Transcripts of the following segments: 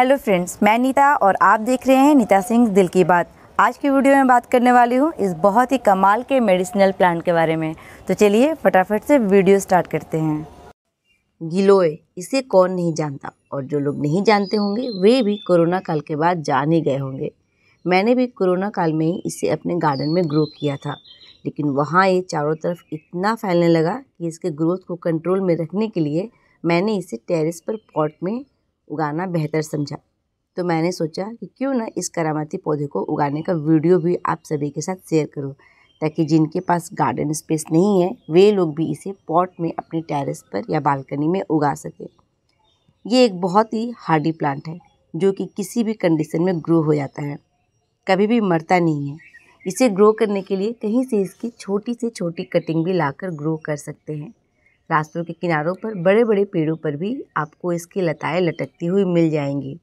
hello friends मैं नीता और आप देख रहे हैं नीता सिंह दिल की बात आज की वीडियो में बात करने वाली हूँ इस बहुत ही कमाल के मेडिसिनल प्लांट के बारे में तो चलिए फटाफट से वीडियो स्टार्ट करते हैं गिलोय इसे कौन नहीं जानता और जो लोग नहीं जानते होंगे वे भी कोरोना काल के बाद जान ही गए होंगे मैंने भी कोरोना काल में ही इसे अपने गार्डन में ग्रो किया था लेकिन वहाँ ये चारों तरफ इतना फैलने लगा कि इसके ग्रोथ को कंट्रोल में रखने के लिए मैंने इसे टेरिस पर पॉट में उगाना बेहतर समझा तो मैंने सोचा कि क्यों ना इस करामाती पौधे को उगाने का वीडियो भी आप सभी के साथ शेयर करो ताकि जिनके पास गार्डन स्पेस नहीं है वे लोग भी इसे पॉट में अपने टेरेस पर या बालकनी में उगा सकें ये एक बहुत ही हार्डी प्लांट है जो कि किसी भी कंडीशन में ग्रो हो जाता है कभी भी मरता नहीं है इसे ग्रो करने के लिए कहीं से इसकी छोटी से छोटी कटिंग भी लाकर ग्रो कर सकते हैं रास्तों के किनारों पर बड़े बड़े पेड़ों पर भी आपको इसकी लताएँ लटकती हुई मिल जाएंगी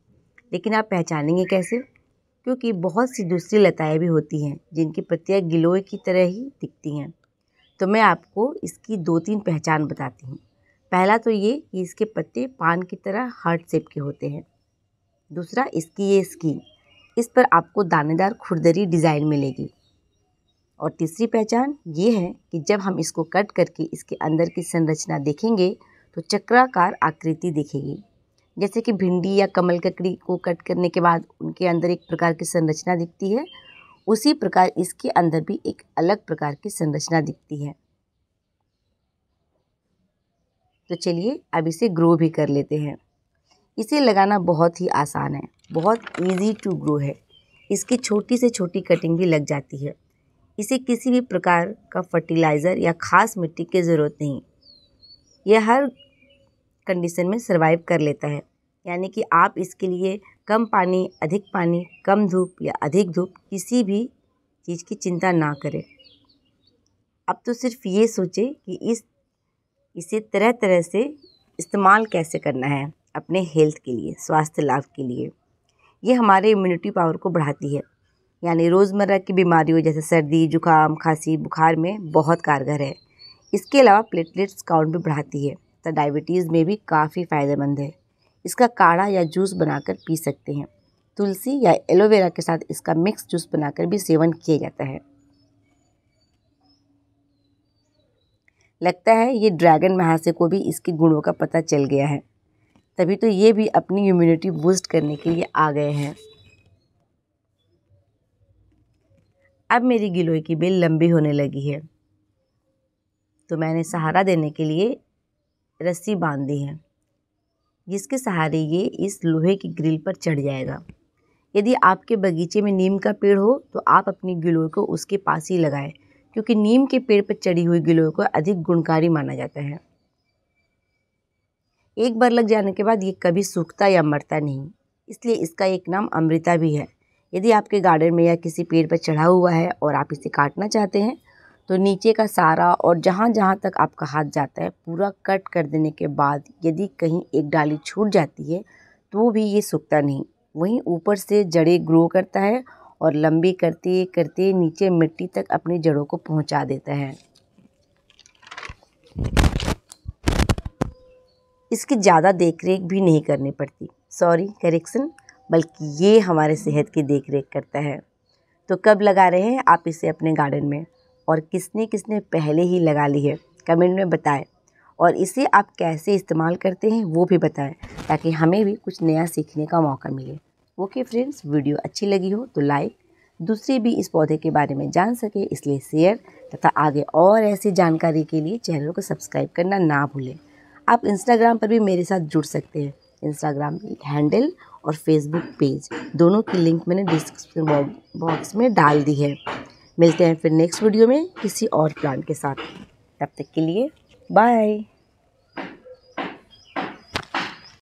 लेकिन आप पहचानेंगे कैसे क्योंकि बहुत सी दूसरी लताएँ भी होती हैं जिनकी पत्तियाँ गिलोय की तरह ही दिखती हैं तो मैं आपको इसकी दो तीन पहचान बताती हूँ पहला तो ये कि इसके पत्ते पान की तरह हार्ट शेप के होते हैं दूसरा इसकी ये स्कीन इस पर आपको दानेदार खुरदरी डिज़ाइन मिलेगी और तीसरी पहचान ये है कि जब हम इसको कट करके इसके अंदर की संरचना देखेंगे तो चक्राकार आकृति दिखेगी जैसे कि भिंडी या कमल ककड़ी को कट करने के बाद उनके अंदर एक प्रकार की संरचना दिखती है उसी प्रकार इसके अंदर भी एक अलग प्रकार की संरचना दिखती है तो चलिए अब इसे ग्रो भी कर लेते हैं इसे लगाना बहुत ही आसान है बहुत इजी टू ग्रो है इसकी छोटी से छोटी कटिंग भी लग जाती है इसे किसी भी प्रकार का फर्टिलाइज़र या ख़ास मिट्टी की ज़रूरत नहीं यह हर कंडीशन में सर्वाइव कर लेता है यानी कि आप इसके लिए कम पानी अधिक पानी कम धूप या अधिक धूप किसी भी चीज़ की चिंता ना करें अब तो सिर्फ ये सोचें कि इस इसे तरह तरह से इस्तेमाल कैसे करना है अपने हेल्थ के लिए स्वास्थ्य लाभ के लिए ये हमारे इम्यूनिटी पावर को बढ़ाती है यानी रोज़मर्रा की बीमारियों जैसे सर्दी जुकाम खांसी बुखार में बहुत कारगर है इसके अलावा प्लेटलेट्स काउंट भी बढ़ाती है तथा तो डायबिटीज़ में भी काफ़ी फ़ायदेमंद है इसका काढ़ा या जूस बनाकर पी सकते हैं तुलसी या एलोवेरा के साथ इसका मिक्स जूस बनाकर भी सेवन किया जाता है लगता है ये ड्रैगन महाशय को भी इसके गुणों का पता चल गया है तभी तो ये भी अपनी इम्यूनिटी बूस्ट करने के लिए आ गए हैं अब मेरी गिलोय की बेल लंबी होने लगी है तो मैंने सहारा देने के लिए रस्सी बांध दी है जिसके सहारे ये इस लोहे की ग्रिल पर चढ़ जाएगा यदि आपके बगीचे में नीम का पेड़ हो तो आप अपनी गिलोय को उसके पास ही लगाएं क्योंकि नीम के पेड़ पर चढ़ी हुई गिलोय को अधिक गुणकारी माना जाता है एक बार लग जाने के बाद ये कभी सूखता या मरता नहीं इसलिए इसका एक नाम अमृता भी है यदि आपके गार्डन में या किसी पेड़ पर चढ़ा हुआ है और आप इसे काटना चाहते हैं तो नीचे का सारा और जहाँ जहाँ तक आपका हाथ जाता है पूरा कट कर देने के बाद यदि कहीं एक डाली छूट जाती है तो भी ये सूखता नहीं वहीं ऊपर से जड़ें ग्रो करता है और लंबी करते करते नीचे मिट्टी तक अपनी जड़ों को पहुंचा देता है इसकी ज़्यादा देखरेख भी नहीं करनी पड़ती सॉरी करेक्शन बल्कि ये हमारे सेहत की देख रेख करता है तो कब लगा रहे हैं आप इसे अपने गार्डन में और किसने किसने पहले ही लगा ली है कमेंट में बताएं और इसे आप कैसे इस्तेमाल करते हैं वो भी बताएं ताकि हमें भी कुछ नया सीखने का मौका मिले ओके फ्रेंड्स वीडियो अच्छी लगी हो तो लाइक दूसरे भी इस पौधे के बारे में जान सके इसलिए शेयर तथा आगे और ऐसी जानकारी के लिए चैनल को सब्सक्राइब करना ना भूलें आप इंस्टाग्राम पर भी मेरे साथ जुड़ सकते हैं इंस्टाग्राम हैंडल और फेसबुक पेज दोनों की लिंक मैंने डिस्क्रिप्शन बॉक्स में डाल दी है मिलते हैं फिर नेक्स्ट वीडियो में किसी और प्लान के साथ तब तक के लिए बाय